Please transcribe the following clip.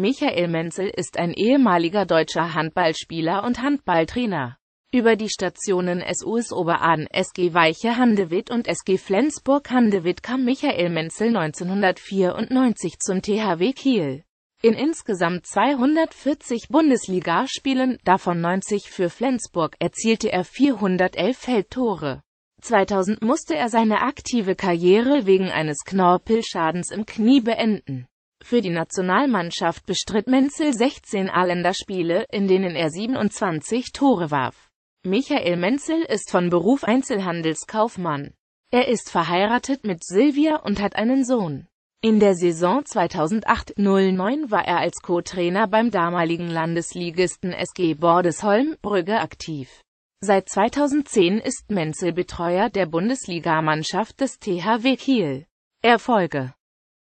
Michael Menzel ist ein ehemaliger deutscher Handballspieler und Handballtrainer. Über die Stationen SUS Oberahn, SG Weiche Handewitt und SG Flensburg Handewitt kam Michael Menzel 1994 zum THW Kiel. In insgesamt 240 Bundesligaspielen, davon 90 für Flensburg, erzielte er 411 Feldtore. 2000 musste er seine aktive Karriere wegen eines Knorpelschadens im Knie beenden. Für die Nationalmannschaft bestritt Menzel 16 A-Länderspiele, in denen er 27 Tore warf. Michael Menzel ist von Beruf Einzelhandelskaufmann. Er ist verheiratet mit Silvia und hat einen Sohn. In der Saison 2008-09 war er als Co-Trainer beim damaligen Landesligisten SG Bordesholm, Brügge aktiv. Seit 2010 ist Menzel Betreuer der Bundesligamannschaft des THW Kiel. Erfolge